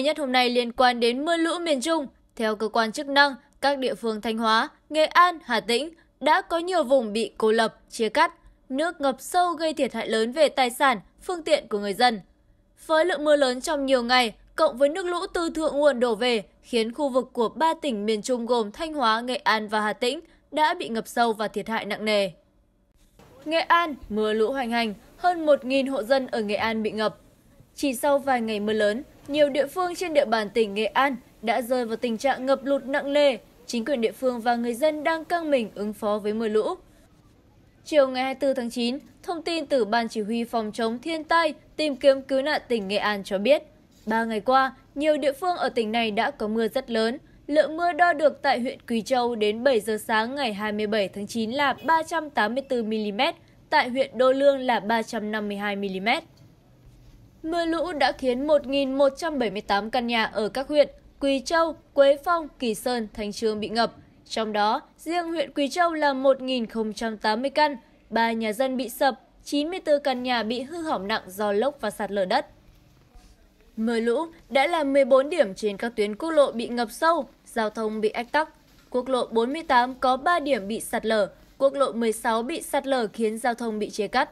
mới nhất hôm nay liên quan đến mưa lũ miền Trung. Theo cơ quan chức năng, các địa phương Thanh Hóa, Nghệ An, Hà Tĩnh đã có nhiều vùng bị cô lập, chia cắt, nước ngập sâu gây thiệt hại lớn về tài sản, phương tiện của người dân. Với lượng mưa lớn trong nhiều ngày, cộng với nước lũ từ thượng nguồn đổ về, khiến khu vực của ba tỉnh miền Trung gồm Thanh Hóa, Nghệ An và Hà Tĩnh đã bị ngập sâu và thiệt hại nặng nề. Nghệ An, mưa lũ hoành hành, hơn 1.000 hộ dân ở Nghệ An bị ngập. Chỉ sau vài ngày mưa lớn, nhiều địa phương trên địa bàn tỉnh Nghệ An đã rơi vào tình trạng ngập lụt nặng nề, chính quyền địa phương và người dân đang căng mình ứng phó với mưa lũ. Chiều ngày 24 tháng 9, thông tin từ Ban Chỉ huy Phòng chống thiên tai tìm kiếm cứu nạn tỉnh Nghệ An cho biết, ba ngày qua, nhiều địa phương ở tỉnh này đã có mưa rất lớn. Lượng mưa đo được tại huyện Quỳ Châu đến 7 giờ sáng ngày 27 tháng 9 là 384 mm, tại huyện Đô Lương là 352 mm. Mưa lũ đã khiến 1.178 căn nhà ở các huyện Quỳ Châu, Quế Phong, Kỳ Sơn, Thanh Trương bị ngập. Trong đó, riêng huyện Quỳ Châu là 1.080 căn, 3 nhà dân bị sập, 94 căn nhà bị hư hỏng nặng do lốc và sạt lở đất. Mưa lũ đã làm 14 điểm trên các tuyến quốc lộ bị ngập sâu, giao thông bị ách tắc. Quốc lộ 48 có 3 điểm bị sạt lở, quốc lộ 16 bị sạt lở khiến giao thông bị chia cắt.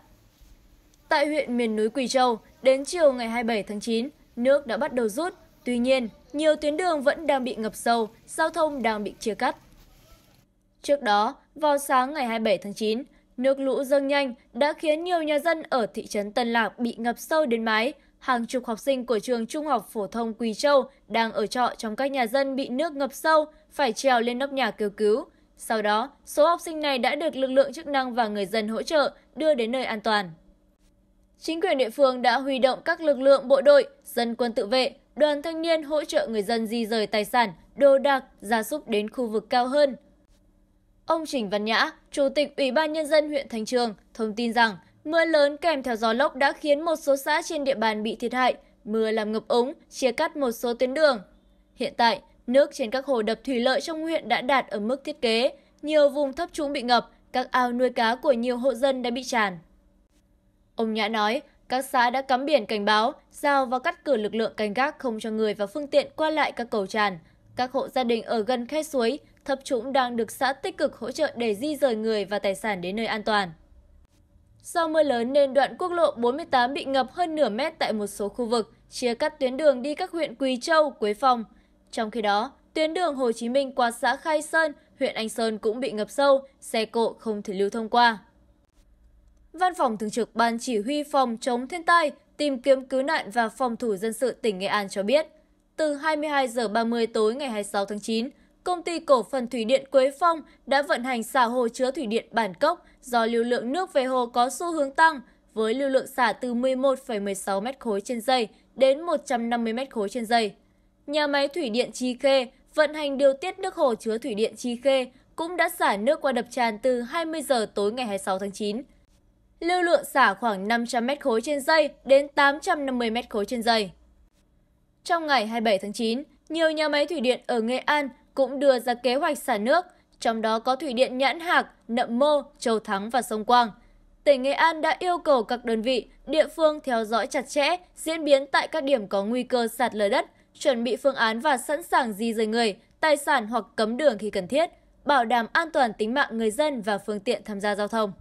Tại huyện miền núi Quỳ Châu, Đến chiều ngày 27 tháng 9, nước đã bắt đầu rút, tuy nhiên, nhiều tuyến đường vẫn đang bị ngập sâu, giao thông đang bị chia cắt. Trước đó, vào sáng ngày 27 tháng 9, nước lũ dâng nhanh đã khiến nhiều nhà dân ở thị trấn Tân Lạc bị ngập sâu đến mái. Hàng chục học sinh của trường Trung học phổ thông Quỳ Châu đang ở trọ trong các nhà dân bị nước ngập sâu, phải trèo lên nóc nhà kêu cứu. Sau đó, số học sinh này đã được lực lượng chức năng và người dân hỗ trợ đưa đến nơi an toàn chính quyền địa phương đã huy động các lực lượng bộ đội dân quân tự vệ đoàn thanh niên hỗ trợ người dân di rời tài sản đồ đạc gia súc đến khu vực cao hơn ông trình văn nhã chủ tịch ủy ban nhân dân huyện thanh trường thông tin rằng mưa lớn kèm theo gió lốc đã khiến một số xã trên địa bàn bị thiệt hại mưa làm ngập ống, chia cắt một số tuyến đường hiện tại nước trên các hồ đập thủy lợi trong huyện đã đạt ở mức thiết kế nhiều vùng thấp trũng bị ngập các ao nuôi cá của nhiều hộ dân đã bị tràn ông nhã nói các xã đã cắm biển cảnh báo giao và cắt cử lực lượng canh gác không cho người và phương tiện qua lại các cầu tràn các hộ gia đình ở gần khe suối thập trũng đang được xã tích cực hỗ trợ để di rời người và tài sản đến nơi an toàn do mưa lớn nên đoạn quốc lộ 48 bị ngập hơn nửa mét tại một số khu vực chia cắt tuyến đường đi các huyện quỳ châu quế phong trong khi đó tuyến đường hồ chí minh qua xã khai sơn huyện anh sơn cũng bị ngập sâu xe cộ không thể lưu thông qua Văn phòng Thường trực Ban Chỉ huy Phòng chống thiên tai, tìm kiếm cứu nạn và phòng thủ dân sự tỉnh Nghệ An cho biết, từ 22 giờ 30 tối ngày 26 tháng 9, công ty cổ phần thủy điện Quế Phong đã vận hành xả hồ chứa thủy điện Bản Cốc do lưu lượng nước về hồ có xu hướng tăng với lưu lượng xả từ 11,16 m khối trên giây đến 150 m khối trên giây. Nhà máy thủy điện Chi Khê vận hành điều tiết nước hồ chứa thủy điện Chi Khê cũng đã xả nước qua đập tràn từ 20 giờ tối ngày 26 tháng 9 lưu lượng xả khoảng 500 m khối trên giây đến 850 m khối trên giây. Trong ngày 27 tháng 9, nhiều nhà máy thủy điện ở Nghệ An cũng đưa ra kế hoạch xả nước, trong đó có thủy điện Nhãn Hạc, Nậm Mô, Châu Thắng và Sông Quang. Tỉnh Nghệ An đã yêu cầu các đơn vị, địa phương theo dõi chặt chẽ diễn biến tại các điểm có nguy cơ sạt lở đất, chuẩn bị phương án và sẵn sàng di rời người, tài sản hoặc cấm đường khi cần thiết, bảo đảm an toàn tính mạng người dân và phương tiện tham gia giao thông.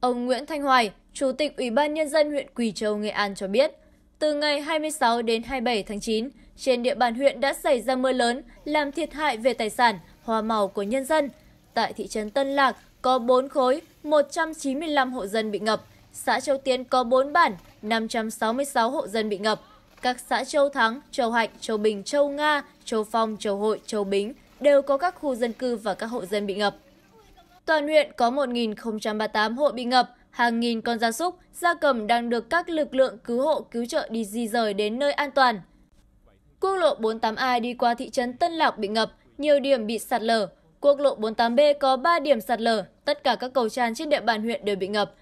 Ông Nguyễn Thanh Hoài, Chủ tịch Ủy ban Nhân dân huyện Quỳ Châu, Nghệ An cho biết, từ ngày 26 đến 27 tháng 9, trên địa bàn huyện đã xảy ra mưa lớn, làm thiệt hại về tài sản, hoa màu của nhân dân. Tại thị trấn Tân Lạc có 4 khối, 195 hộ dân bị ngập. Xã Châu Tiến có 4 bản, 566 hộ dân bị ngập. Các xã Châu Thắng, Châu Hạnh, Châu Bình, Châu Nga, Châu Phong, Châu Hội, Châu Bính đều có các khu dân cư và các hộ dân bị ngập toàn huyện có một ba hộ bị ngập hàng nghìn con gia súc gia cầm đang được các lực lượng cứu hộ cứu trợ đi di rời đến nơi an toàn quốc lộ 48A đi qua thị trấn Tân Lạc bị ngập, nhiều điểm bị sạt lở. Quốc lộ 48B có 3 điểm sạt lở, tất cả các cầu tràn trên địa bàn huyện đều bị ngập.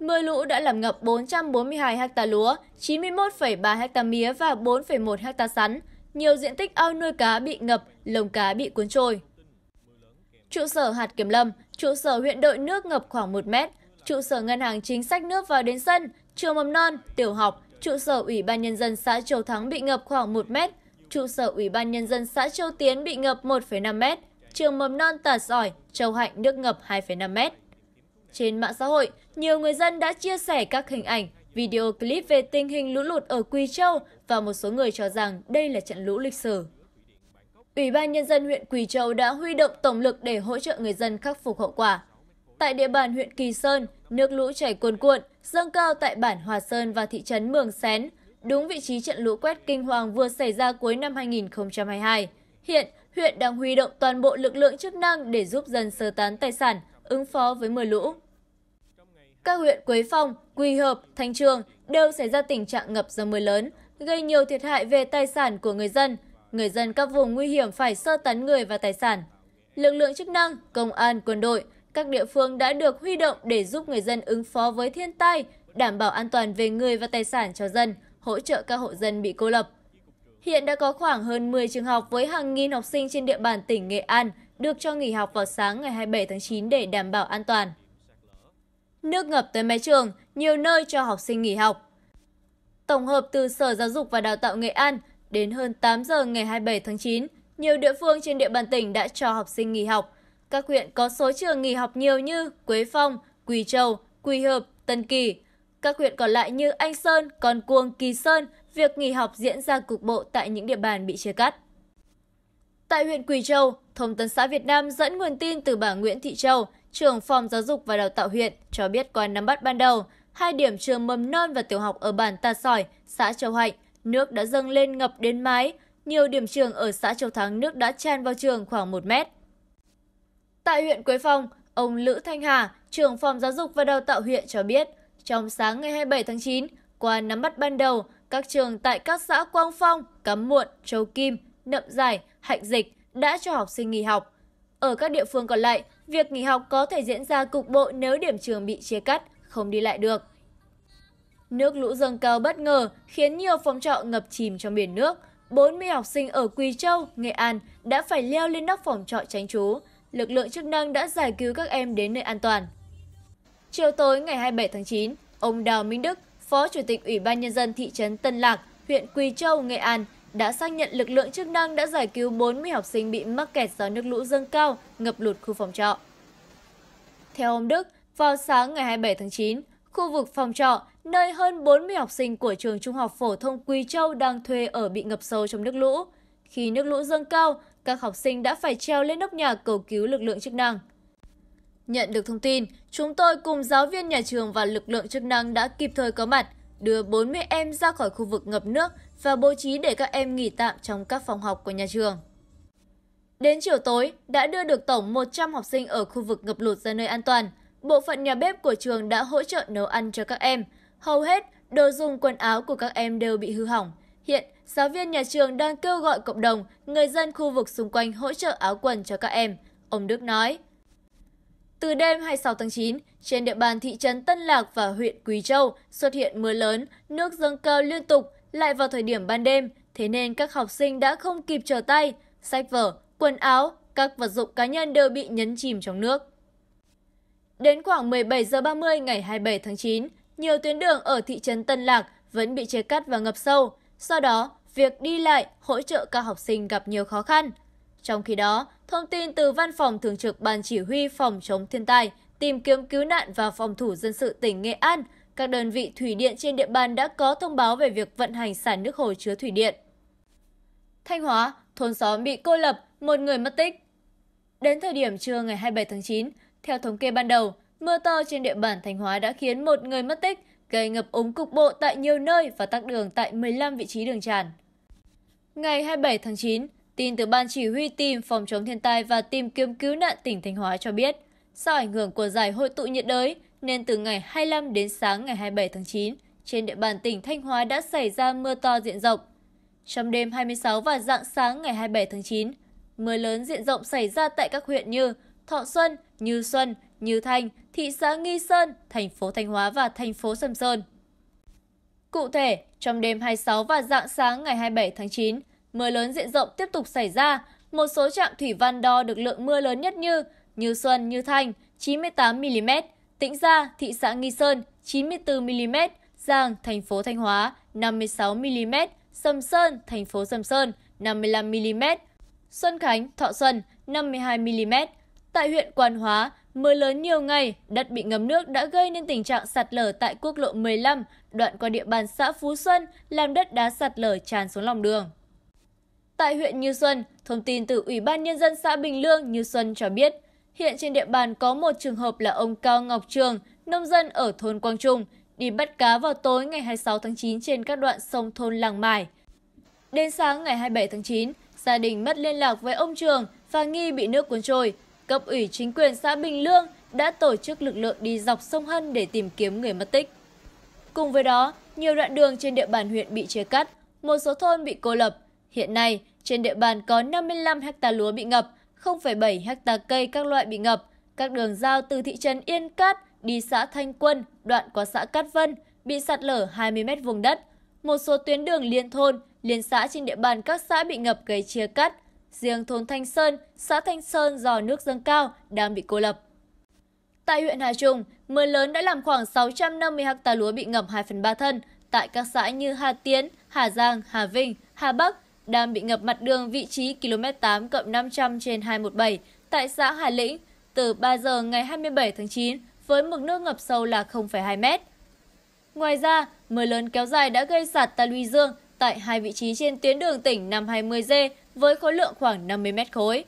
Mưa lũ đã làm ngập 442 ha lúa, 91,3 ha mía và 4,1 ha sắn. Nhiều diện tích ao nuôi cá bị ngập, lồng cá bị cuốn trôi. Trụ sở hạt kiểm lâm, trụ sở huyện đội nước ngập khoảng 1 mét, trụ sở ngân hàng chính sách nước vào đến sân, trường mầm non, tiểu học, trụ sở Ủy ban Nhân dân xã Châu Thắng bị ngập khoảng 1 mét, trụ sở Ủy ban Nhân dân xã Châu Tiến bị ngập 1,5 mét, trường mầm non Tà Sỏi, Châu Hạnh nước ngập 2,5 mét. Trên mạng xã hội, nhiều người dân đã chia sẻ các hình ảnh, video clip về tình hình lũ lụt ở Quỳ Châu và một số người cho rằng đây là trận lũ lịch sử. Ủy ban Nhân dân huyện Quỳ Châu đã huy động tổng lực để hỗ trợ người dân khắc phục hậu quả. Tại địa bàn huyện Kỳ Sơn, nước lũ chảy cuồn cuộn, dâng cao tại bản Hòa Sơn và thị trấn Mường Xén, đúng vị trí trận lũ quét kinh hoàng vừa xảy ra cuối năm 2022. Hiện, huyện đang huy động toàn bộ lực lượng chức năng để giúp dân sơ tán tài sản, ứng phó với mưa lũ. Các huyện Quế Phong, Quỳ Hợp, Thanh Trường đều xảy ra tình trạng ngập do mưa lớn, gây nhiều thiệt hại về tài sản của người dân – người dân các vùng nguy hiểm phải sơ tán người và tài sản. Lực lượng chức năng, công an, quân đội, các địa phương đã được huy động để giúp người dân ứng phó với thiên tai, đảm bảo an toàn về người và tài sản cho dân, hỗ trợ các hộ dân bị cô lập. Hiện đã có khoảng hơn 10 trường học với hàng nghìn học sinh trên địa bàn tỉnh Nghệ An được cho nghỉ học vào sáng ngày 27 tháng 9 để đảm bảo an toàn. Nước ngập tới mái trường, nhiều nơi cho học sinh nghỉ học. Tổng hợp từ Sở Giáo dục và Đào tạo Nghệ An, đến hơn tám giờ ngày hai mươi bảy tháng chín nhiều địa phương trên địa bàn tỉnh đã cho học sinh nghỉ học các huyện có số trường nghỉ học nhiều như quế phong quỳ châu quỳ hợp tân kỳ các huyện còn lại như anh sơn con cuông kỳ sơn việc nghỉ học diễn ra cục bộ tại những địa bàn bị chia cắt tại huyện quỳ châu thông tấn xã việt nam dẫn nguồn tin từ bà nguyễn thị châu trưởng phòng giáo dục và đào tạo huyện cho biết qua nắm bắt ban đầu hai điểm trường mầm non và tiểu học ở bản ta sỏi xã châu hạnh nước đã dâng lên ngập đến mái, nhiều điểm trường ở xã Châu Thắng nước đã tràn vào trường khoảng 1 mét. Tại huyện Quế Phong, ông Lữ Thanh Hà, trưởng phòng giáo dục và đào tạo huyện cho biết, trong sáng ngày 27 tháng 9, qua nắm bắt ban đầu, các trường tại các xã Quang Phong, Cắm Muộn, Châu Kim, Nậm Giải, Hạnh Dịch đã cho học sinh nghỉ học. Ở các địa phương còn lại, việc nghỉ học có thể diễn ra cục bộ nếu điểm trường bị chia cắt, không đi lại được. Nước lũ dâng cao bất ngờ khiến nhiều phòng trọ ngập chìm trong biển nước. 40 học sinh ở Quỳ Châu, Nghệ An đã phải leo lên nóc phòng trọ tránh trú. Lực lượng chức năng đã giải cứu các em đến nơi an toàn. Chiều tối ngày 27 tháng 9, ông Đào Minh Đức, Phó Chủ tịch Ủy ban Nhân dân thị trấn Tân Lạc, huyện Quỳ Châu, Nghệ An đã xác nhận lực lượng chức năng đã giải cứu 40 học sinh bị mắc kẹt do nước lũ dâng cao, ngập lụt khu phòng trọ. Theo ông Đức, vào sáng ngày 27 tháng 9, khu vực phòng trọ nơi hơn 40 học sinh của trường Trung học phổ thông Quỳ Châu đang thuê ở bị ngập sâu trong nước lũ. Khi nước lũ dâng cao, các học sinh đã phải treo lên nóc nhà cầu cứu lực lượng chức năng. Nhận được thông tin, chúng tôi cùng giáo viên nhà trường và lực lượng chức năng đã kịp thời có mặt, đưa 40 em ra khỏi khu vực ngập nước và bố trí để các em nghỉ tạm trong các phòng học của nhà trường. Đến chiều tối, đã đưa được tổng 100 học sinh ở khu vực ngập lụt ra nơi an toàn, bộ phận nhà bếp của trường đã hỗ trợ nấu ăn cho các em. Hầu hết, đồ dùng quần áo của các em đều bị hư hỏng. Hiện, giáo viên nhà trường đang kêu gọi cộng đồng, người dân khu vực xung quanh hỗ trợ áo quần cho các em, ông Đức nói. Từ đêm 26 tháng 9, trên địa bàn thị trấn Tân Lạc và huyện Quỳ Châu xuất hiện mưa lớn, nước dâng cao liên tục, lại vào thời điểm ban đêm, thế nên các học sinh đã không kịp trở tay, sách vở, quần áo, các vật dụng cá nhân đều bị nhấn chìm trong nước. Đến khoảng 17 h 30 ngày 27 tháng 9, nhiều tuyến đường ở thị trấn Tân Lạc vẫn bị chia cắt và ngập sâu. Do đó, việc đi lại hỗ trợ các học sinh gặp nhiều khó khăn. Trong khi đó, thông tin từ Văn phòng Thường trực Ban Chỉ huy Phòng chống thiên tai, tìm kiếm cứu nạn và phòng thủ dân sự tỉnh Nghệ An, các đơn vị thủy điện trên địa bàn đã có thông báo về việc vận hành xả nước hồ chứa thủy điện. Thanh Hóa, thôn xóm bị cô lập, một người mất tích. Đến thời điểm trưa ngày 27 tháng 9, theo thống kê ban đầu mưa to trên địa bàn thanh hóa đã khiến một người mất tích gây ngập úng cục bộ tại nhiều nơi và tắc đường tại 15 vị trí đường tràn. Ngày 27 tháng 9, tin từ Ban Chỉ huy tìm phòng chống thiên tai và tìm kiếm cứu nạn tỉnh Thanh Hóa cho biết, do ảnh hưởng của giải hội tụ nhiệt đới nên từ ngày 25 đến sáng ngày 27 tháng 9, trên địa bàn tỉnh Thanh Hóa đã xảy ra mưa to diện rộng. Trong đêm 26 và dạng sáng ngày 27 tháng 9, mưa lớn diện rộng xảy ra tại các huyện như Thọ Xuân, Như Xuân, Như Thanh, thị xã Nghi Sơn, thành phố Thanh Hóa và thành phố Sầm Sơn. Cụ thể, trong đêm 26 và dạng sáng ngày 27 tháng 9, mưa lớn diện rộng tiếp tục xảy ra. Một số trạm thủy văn đo được lượng mưa lớn nhất như Như Xuân, Như Thanh 98mm, Tĩnh Gia, thị xã Nghi Sơn 94mm, Giang, thành phố Thanh Hóa 56mm, Sầm Sơn, thành phố Sầm Sơn 55mm, Xuân Khánh, Thọ Xuân 52mm. Tại huyện Quan Hóa, mưa lớn nhiều ngày, đất bị ngấm nước đã gây nên tình trạng sạt lở tại quốc lộ 15, đoạn qua địa bàn xã Phú Xuân, làm đất đá sạt lở tràn xuống lòng đường. Tại huyện Như Xuân, thông tin từ Ủy ban Nhân dân xã Bình Lương, Như Xuân cho biết, hiện trên địa bàn có một trường hợp là ông Cao Ngọc Trường, nông dân ở thôn Quang Trung, đi bắt cá vào tối ngày 26 tháng 9 trên các đoạn sông thôn Làng Mải. Đến sáng ngày 27 tháng 9, gia đình mất liên lạc với ông Trường và nghi bị nước cuốn trôi, cấp ủy chính quyền xã Bình Lương đã tổ chức lực lượng đi dọc sông Hân để tìm kiếm người mất tích. Cùng với đó, nhiều đoạn đường trên địa bàn huyện bị chia cắt, một số thôn bị cô lập. Hiện nay, trên địa bàn có 55 ha lúa bị ngập, 0,7 ha cây các loại bị ngập. Các đường giao từ thị trấn Yên Cát đi xã Thanh Quân, đoạn qua xã Cát Vân, bị sạt lở 20 m vùng đất. Một số tuyến đường liên thôn, liên xã trên địa bàn các xã bị ngập gây chia cắt, Riêng thôn Thanh Sơn, xã Thanh Sơn do nước dâng cao đang bị cô lập. Tại huyện Hà Trung, mưa lớn đã làm khoảng 650 ha lúa bị ngập 2 phần 3 thân tại các xã như Hà Tiến, Hà Giang, Hà Vinh, Hà Bắc đang bị ngập mặt đường vị trí km 8 cộng 500 trên 217 tại xã Hà Lĩnh từ 3 giờ ngày 27 tháng 9 với mực nước ngập sâu là 0,2 mét. Ngoài ra, mưa lớn kéo dài đã gây sạt ta luy dương tại hai vị trí trên tuyến đường tỉnh 520G với khối lượng khoảng 50 mét khối.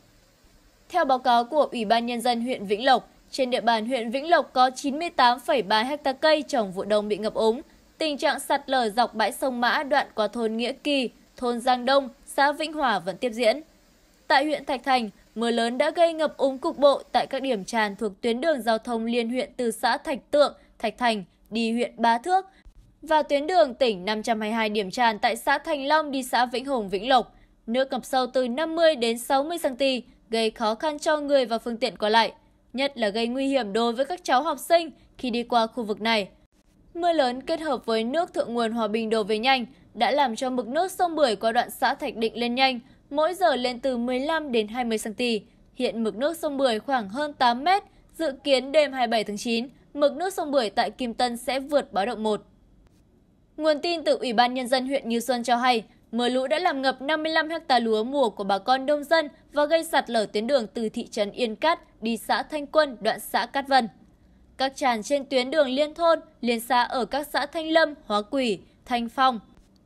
Theo báo cáo của Ủy ban Nhân dân huyện Vĩnh Lộc, trên địa bàn huyện Vĩnh Lộc có 98,3 ha cây trồng vụ đông bị ngập úng. Tình trạng sạt lở dọc bãi sông Mã đoạn qua thôn Nghĩa Kỳ, thôn Giang Đông, xã Vĩnh Hòa vẫn tiếp diễn. Tại huyện Thạch Thành, mưa lớn đã gây ngập úng cục bộ tại các điểm tràn thuộc tuyến đường giao thông liên huyện từ xã Thạch Tượng, Thạch Thành đi huyện Bá Thước và tuyến đường tỉnh năm trăm hai mươi hai điểm tràn tại xã thành long đi xã vĩnh hùng vĩnh lộc nước ngập sâu từ 50 đến 60 cm gây khó khăn cho người và phương tiện qua lại, nhất là gây nguy hiểm đối với các cháu học sinh khi đi qua khu vực này. Mưa lớn kết hợp với nước thượng nguồn Hòa Bình đổ về nhanh đã làm cho mực nước sông Bưởi qua đoạn xã Thạch Định lên nhanh, mỗi giờ lên từ 15 đến 20 cm. Hiện mực nước sông Bưởi khoảng hơn 8 m, dự kiến đêm 27 tháng 9, mực nước sông Bưởi tại Kim Tân sẽ vượt báo động 1. Nguồn tin từ Ủy ban Nhân dân huyện Như Xuân cho hay, mưa lũ đã làm ngập 55 ha lúa mùa của bà con nông dân và gây sạt lở tuyến đường từ thị trấn Yên Cát đi xã Thanh Quân, đoạn xã Cát Vân. Các tràn trên tuyến đường liên thôn, liên xã ở các xã Thanh Lâm, Hóa Quỷ, Thanh Phong,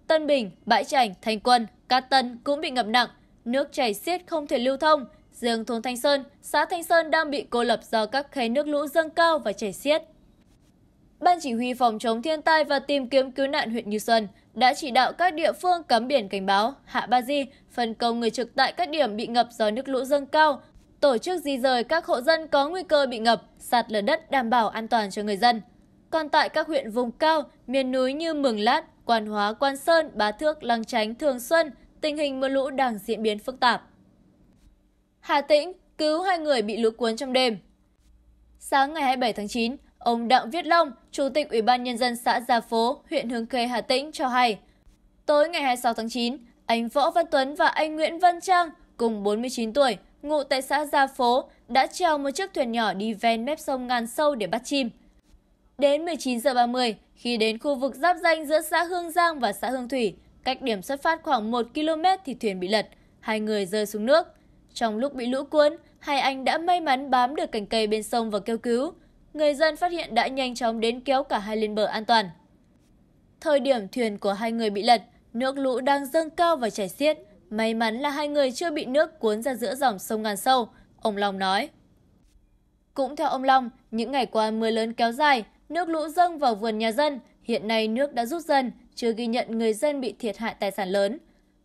Tân Bình, Bãi Trành, Thanh Quân, Cát Tân cũng bị ngập nặng, nước chảy xiết không thể lưu thông. Riêng thôn Thanh Sơn, xã Thanh Sơn đang bị cô lập do các khe nước lũ dâng cao và chảy xiết. Ban chỉ huy phòng chống thiên tai và tìm kiếm cứu nạn huyện Như Xuân đã chỉ đạo các địa phương cắm biển cảnh báo, hạ ba di, phân công người trực tại các điểm bị ngập do nước lũ dâng cao, tổ chức di rời các hộ dân có nguy cơ bị ngập, sạt lở đất đảm bảo an toàn cho người dân. Còn tại các huyện vùng cao, miền núi như Mường Lát, Quan Hóa, Quan Sơn, Bá Thước, Lăng Chánh, Thường Xuân, tình hình mưa lũ đang diễn biến phức tạp. Hà Tĩnh cứu hai người bị lũ cuốn trong đêm. Sáng ngày 27 tháng 9, ông đặng viết long chủ tịch ủy ban nhân dân xã gia phố huyện hương khê hà tĩnh cho hay tối ngày 26 tháng 9 anh võ văn tuấn và anh nguyễn văn trang cùng 49 tuổi ngụ tại xã gia phố đã treo một chiếc thuyền nhỏ đi ven mép sông ngàn sâu để bắt chim Đến 19 h 30, khi đến khu vực giáp danh giữa xã Hương Giang và xã Hương Thủy, cách điểm xuất phát khoảng 1 km thì thuyền bị lật, hai người rơi xuống nước. Trong lúc bị lũ cuốn, hai anh đã may mắn bám được cành cây bên sông và kêu cứu người dân phát hiện đã nhanh chóng đến kéo cả hai lên bờ an toàn. Thời điểm thuyền của hai người bị lật, nước lũ đang dâng cao và chảy xiết. May mắn là hai người chưa bị nước cuốn ra giữa dòng sông ngàn sâu, ông Long nói. Cũng theo ông Long, những ngày qua mưa lớn kéo dài, nước lũ dâng vào vườn nhà dân, hiện nay nước đã rút dần, chưa ghi nhận người dân bị thiệt hại tài sản lớn.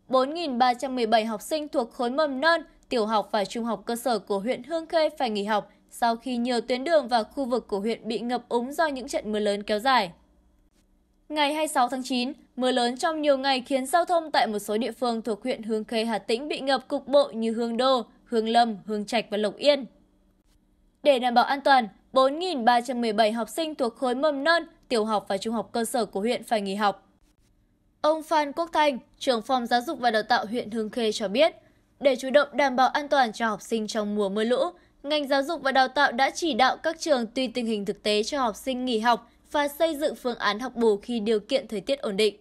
4.317 học sinh thuộc khối mầm non, tiểu học và trung học cơ sở của huyện Hương Khê phải nghỉ học sau khi nhiều tuyến đường và khu vực của huyện bị ngập úng do những trận mưa lớn kéo dài. Ngày 26 tháng 9, mưa lớn trong nhiều ngày khiến giao thông tại một số địa phương thuộc huyện Hương Khê Hà Tĩnh bị ngập cục bộ như Hương Đô, Hương Lâm, Hương Trạch và Lộc Yên. Để đảm bảo an toàn, 4.317 học sinh thuộc khối mầm non, tiểu học và trung học cơ sở của huyện phải nghỉ học. Ông Phan Quốc Thanh, trưởng phòng giáo dục và đào tạo huyện Hương Khê cho biết, để chủ động đảm bảo an toàn cho học sinh trong mùa mưa lũ, Ngành giáo dục và đào tạo đã chỉ đạo các trường tùy tình hình thực tế cho học sinh nghỉ học và xây dựng phương án học bù khi điều kiện thời tiết ổn định.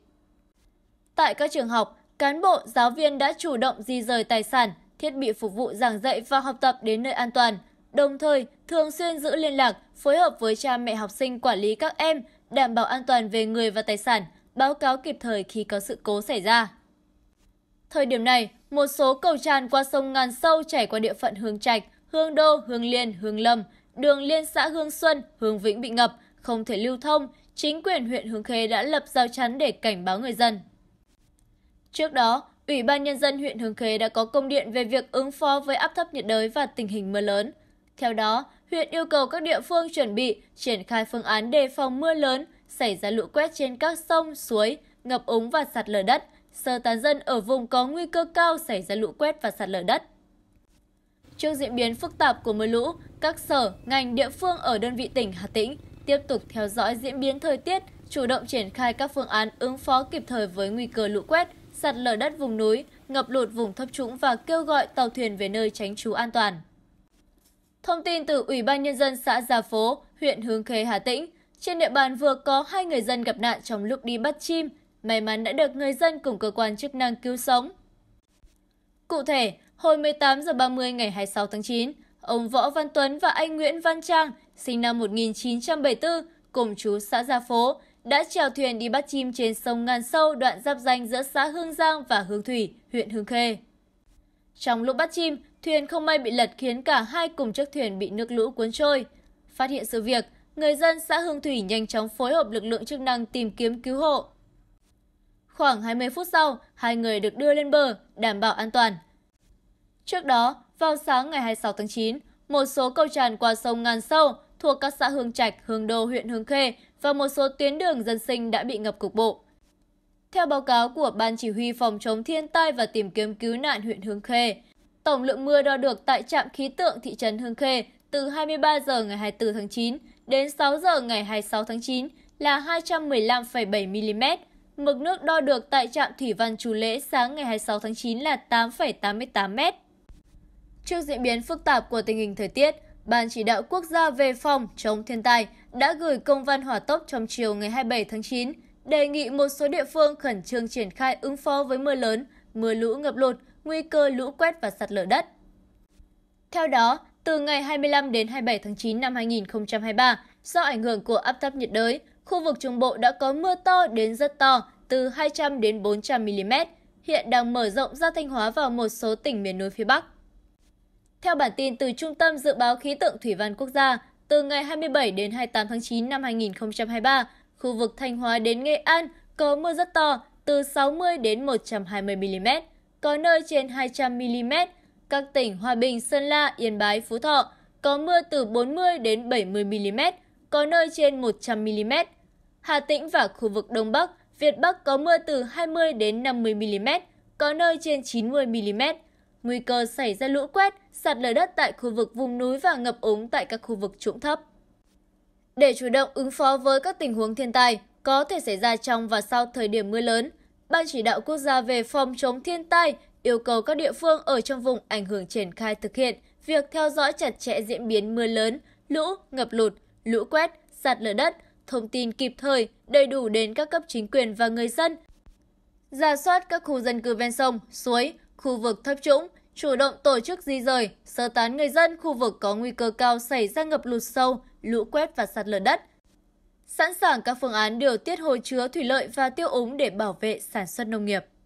Tại các trường học, cán bộ, giáo viên đã chủ động di rời tài sản, thiết bị phục vụ giảng dạy và học tập đến nơi an toàn, đồng thời thường xuyên giữ liên lạc, phối hợp với cha mẹ học sinh quản lý các em, đảm bảo an toàn về người và tài sản, báo cáo kịp thời khi có sự cố xảy ra. Thời điểm này, một số cầu tràn qua sông Ngàn Sâu chảy qua địa phận Hương Trạch, hương đô hương liên hương lâm đường liên xã hương xuân hương vĩnh bị ngập không thể lưu thông chính quyền huyện hương khê đã lập giao chắn để cảnh báo người dân trước đó ủy ban nhân dân huyện hương khê đã có công điện về việc ứng phó với áp thấp nhiệt đới và tình hình mưa lớn theo đó huyện yêu cầu các địa phương chuẩn bị triển khai phương án đề phòng mưa lớn xảy ra lũ quét trên các sông suối ngập úng và sạt lở đất sơ tán dân ở vùng có nguy cơ cao xảy ra lũ quét và sạt lở đất trước diễn biến phức tạp của mưa lũ các sở ngành địa phương ở đơn vị tỉnh hà tĩnh tiếp tục theo dõi diễn biến thời tiết chủ động triển khai các phương án ứng phó kịp thời với nguy cơ lũ quét sạt lở đất vùng núi ngập lụt vùng thấp trũng và kêu gọi tàu thuyền về nơi tránh trú an toàn thông tin từ ủy ban nhân dân xã gia phố huyện hương khê hà tĩnh trên địa bàn vừa có hai người dân gặp nạn trong lúc đi bắt chim may mắn đã được người dân cùng cơ quan chức năng cứu sống cụ thể hồi một mươi tám h ba mươi ngày hai mươi sáu tháng chín ông võ văn tuấn và anh nguyễn văn trang sinh năm một nghìn chín trăm bảy mươi bốn cùng chú xã gia phố đã trèo thuyền đi bắt chim trên sông ngàn sâu đoạn giáp danh giữa xã hương giang và hương thủy huyện hương khê trong lúc bắt chim thuyền không may bị lật khiến cả hai cùng chiếc thuyền bị nước lũ cuốn trôi phát hiện sự việc người dân xã hương thủy nhanh chóng phối hợp lực lượng chức năng tìm kiếm cứu hộ khoảng 20 phút sau, hai người được đưa lên bờ, đảm bảo an toàn. Trước đó, vào sáng ngày 26 tháng 9, một số cầu tràn qua sông Ngàn Sâu thuộc các xã Hương Trạch, Hương Đô, huyện Hương Khê và một số tuyến đường dân sinh đã bị ngập cục bộ. Theo báo cáo của Ban Chỉ huy Phòng chống thiên tai và tìm kiếm cứu nạn huyện Hương Khê, tổng lượng mưa đo được tại trạm khí tượng thị trấn Hương Khê từ 23 giờ ngày 24 tháng 9 đến 6 giờ ngày 26 tháng 9 là 215,7 mm. Mực nước đo được tại trạm thủy văn Chú Lễ sáng ngày 26 tháng 9 là 8,88 m trước diễn biến phức tạp của tình hình thời tiết ban chỉ đạo quốc gia về phòng chống thiên tai đã gửi công văn hỏa tốc trong chiều ngày 27 tháng 9 đề nghị một số địa phương khẩn trương triển khai ứng phó với mưa lớn, mưa lũ ngập lụt, nguy cơ lũ quét và sạt lở đất. Theo đó, từ ngày 25 đến 27 tháng 9 năm 2023, do ảnh hưởng của áp thấp nhiệt đới, khu vực Trung Bộ đã có mưa to đến rất to, từ 200 đến 400 mm, hiện đang mở rộng ra Thanh Hóa vào một số tỉnh miền núi phía Bắc theo bản tin từ trung tâm dự báo khí tượng thủy văn quốc gia từ ngày 27 đến 28 tháng 9 năm 2023 khu vực thanh hóa đến nghệ an có mưa rất to từ 60 đến 120 mm có nơi trên 200 mm các tỉnh Hòa Bình, Sơn La, Yên Bái, Phú Thọ có mưa từ 40 đến 70 mm, có nơi trên 100 mm. Hà Tĩnh và khu vực Đông Bắc, Việt Bắc có mưa từ 20 đến 50 mm, có nơi trên 90 mm nguy cơ xảy ra lũ quét sạt lở đất tại khu vực vùng núi và ngập úng tại các khu vực trũng thấp để chủ động ứng phó với các tình huống thiên tai có thể xảy ra trong và sau thời điểm mưa lớn ban chỉ đạo quốc gia về phòng chống thiên tai yêu cầu các địa phương ở trong vùng ảnh hưởng triển khai thực hiện việc theo dõi chặt chẽ diễn biến mưa lớn lũ ngập lụt lũ quét sạt lở đất thông tin kịp thời đầy đủ đến các cấp chính quyền và người dân giả soát các khu dân cư ven sông suối khu vực thấp trũng chủ động tổ chức di rời sơ tán người dân khu vực có nguy cơ cao xảy ra ngập lụt sâu lũ quét và sạt lở đất sẵn sàng các phương án điều tiết hồ chứa thủy lợi và tiêu úng để bảo vệ sản xuất nông nghiệp